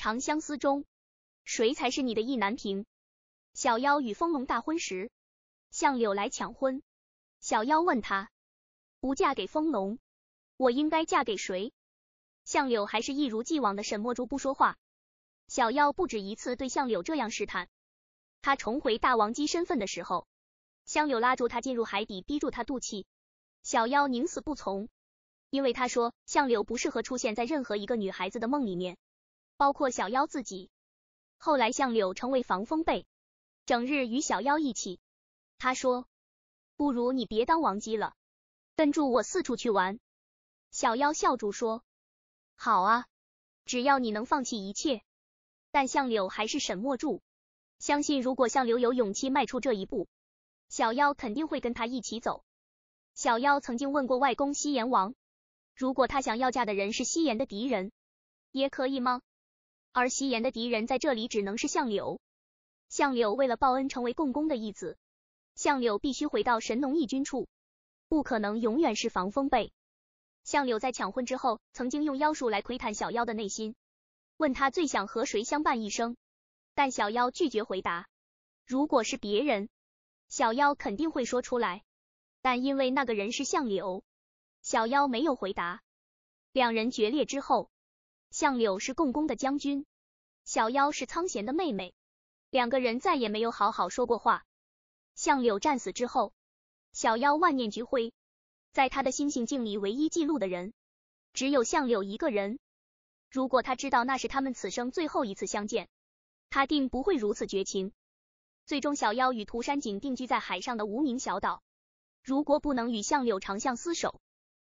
《长相思》中，谁才是你的意难平？小妖与风龙大婚时，向柳来抢婚。小妖问他，不嫁给风龙，我应该嫁给谁？向柳还是一如既往的沈墨竹不说话。小妖不止一次对向柳这样试探。他重回大王姬身份的时候，向柳拉住他进入海底，逼住他渡气。小妖宁死不从，因为他说向柳不适合出现在任何一个女孩子的梦里面。包括小妖自己，后来向柳成为防风被，整日与小妖一起。他说：“不如你别当王姬了，跟住我四处去玩。”小妖笑住说：“好啊，只要你能放弃一切。”但相柳还是沈默住。相信如果相柳有勇气迈出这一步，小妖肯定会跟他一起走。小妖曾经问过外公西炎王：“如果他想要嫁的人是西炎的敌人，也可以吗？”而夕颜的敌人在这里只能是相柳。相柳为了报恩，成为共工的义子。相柳必须回到神农义军处，不可能永远是防风被。相柳在抢婚之后，曾经用妖术来窥探小妖的内心，问他最想和谁相伴一生。但小妖拒绝回答。如果是别人，小妖肯定会说出来。但因为那个人是相柳，小妖没有回答。两人决裂之后。向柳是共工的将军，小妖是苍贤的妹妹，两个人再也没有好好说过话。向柳战死之后，小妖万念俱灰，在他的星星镜里，唯一记录的人只有向柳一个人。如果他知道那是他们此生最后一次相见，他定不会如此绝情。最终，小妖与涂山璟定居在海上的无名小岛。如果不能与向柳长相厮守，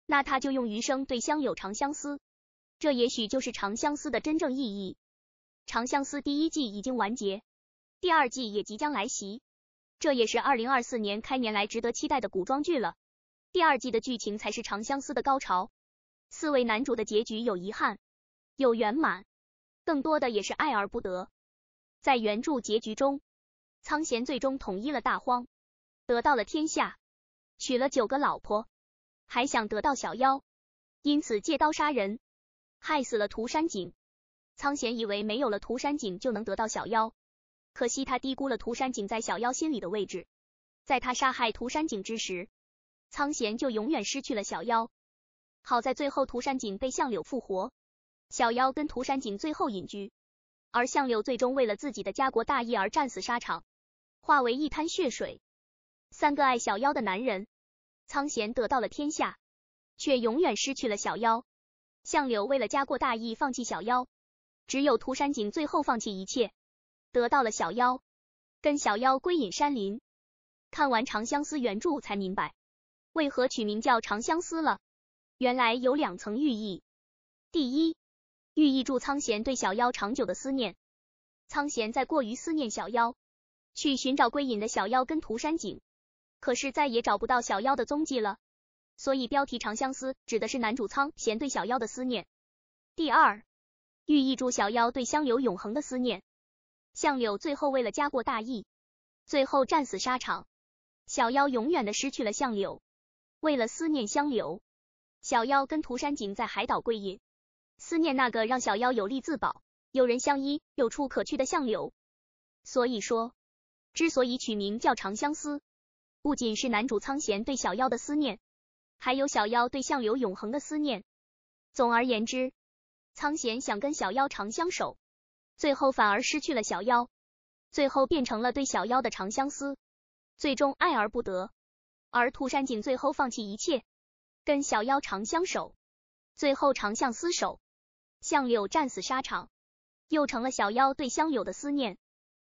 那他就用余生对向柳长相思。这也许就是《长相思》的真正意义。《长相思》第一季已经完结，第二季也即将来袭。这也是二零二四年开年来值得期待的古装剧了。第二季的剧情才是《长相思》的高潮。四位男主的结局有遗憾，有圆满，更多的也是爱而不得。在原著结局中，仓颉最终统一了大荒，得到了天下，娶了九个老婆，还想得到小妖，因此借刀杀人。害死了涂山璟，苍贤以为没有了涂山璟就能得到小妖，可惜他低估了涂山璟在小妖心里的位置。在他杀害涂山璟之时，苍贤就永远失去了小妖。好在最后涂山璟被相柳复活，小妖跟涂山璟最后隐居，而相柳最终为了自己的家国大义而战死沙场，化为一滩血水。三个爱小妖的男人，苍贤得到了天下，却永远失去了小妖。相柳为了家国大义放弃小妖，只有涂山璟最后放弃一切，得到了小妖，跟小妖归隐山林。看完《长相思》原著才明白，为何取名叫《长相思》了。原来有两层寓意。第一，寓意祝苍颉对小妖长久的思念。苍颉在过于思念小妖，去寻找归隐的小妖跟涂山璟，可是再也找不到小妖的踪迹了。所以标题《长相思》指的是男主仓贤对小妖的思念。第二，寓意住小妖对相柳永恒的思念。相柳最后为了家国大义，最后战死沙场，小妖永远的失去了相柳。为了思念相柳，小妖跟涂山璟在海岛跪隐，思念那个让小妖有力自保、有人相依、有处可去的相柳。所以说，之所以取名叫《长相思》，不仅是男主仓贤对小妖的思念。还有小妖对相柳永恒的思念。总而言之，苍贤想跟小妖长相守，最后反而失去了小妖，最后变成了对小妖的长相思，最终爱而不得。而涂山璟最后放弃一切，跟小妖长相守，最后长相厮守。相柳战死沙场，又成了小妖对相柳的思念。